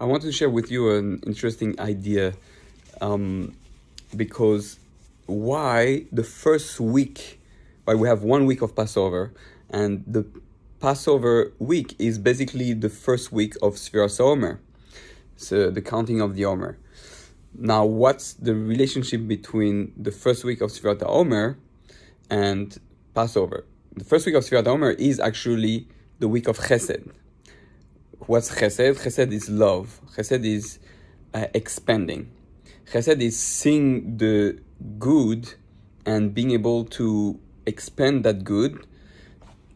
I want to share with you an interesting idea um, because why the first week, why we have one week of Passover, and the Passover week is basically the first week of Sfiras Omer, so the counting of the Omer. Now, what's the relationship between the first week of Sfirat Omer and Passover? The first week of Sfirat Omer is actually the week of Chesed, What's chesed? Chesed is love. Chesed is uh, expanding. Chesed is seeing the good and being able to expand that good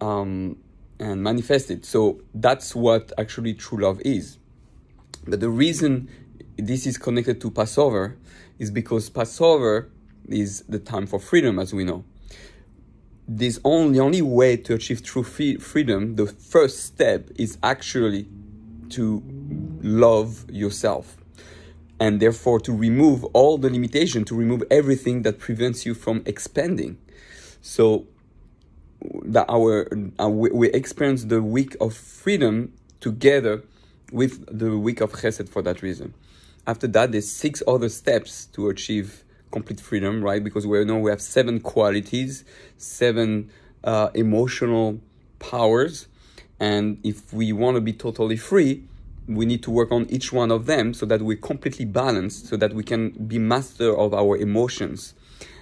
um, and manifest it. So that's what actually true love is. But the reason this is connected to Passover is because Passover is the time for freedom, as we know. This only only way to achieve true freedom, the first step is actually to love yourself and therefore to remove all the limitation, to remove everything that prevents you from expanding. So that our, uh, we experience the week of freedom together with the week of Chesed for that reason. After that, there's six other steps to achieve complete freedom, right? Because we know we have seven qualities, seven uh, emotional powers and if we want to be totally free, we need to work on each one of them so that we're completely balanced, so that we can be master of our emotions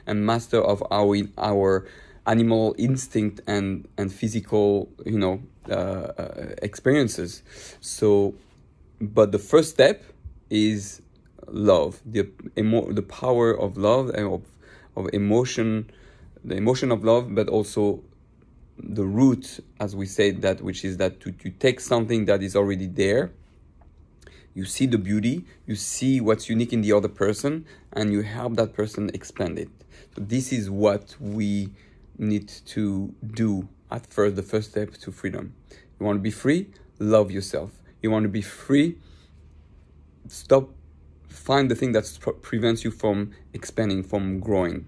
and master of our our animal instinct and and physical you know uh, uh experiences. So, but the first step is love, the emo- the power of love and of of emotion, the emotion of love, but also the root, as we said that, which is that to, to take something that is already there, you see the beauty, you see what's unique in the other person, and you help that person expand it. So this is what we need to do at first, the first step to freedom. You want to be free? Love yourself. You want to be free? Stop, find the thing that prevents you from expanding, from growing.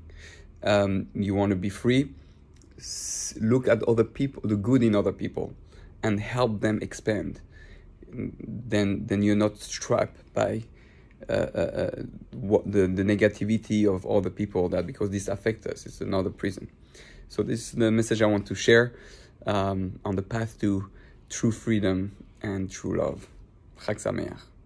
Um, you want to be free? look at other people, the good in other people, and help them expand, then then you're not trapped by uh, uh, uh, what the, the negativity of other people that because this affects us. It's another prison. So this is the message I want to share um, on the path to true freedom and true love. Chag Sameach.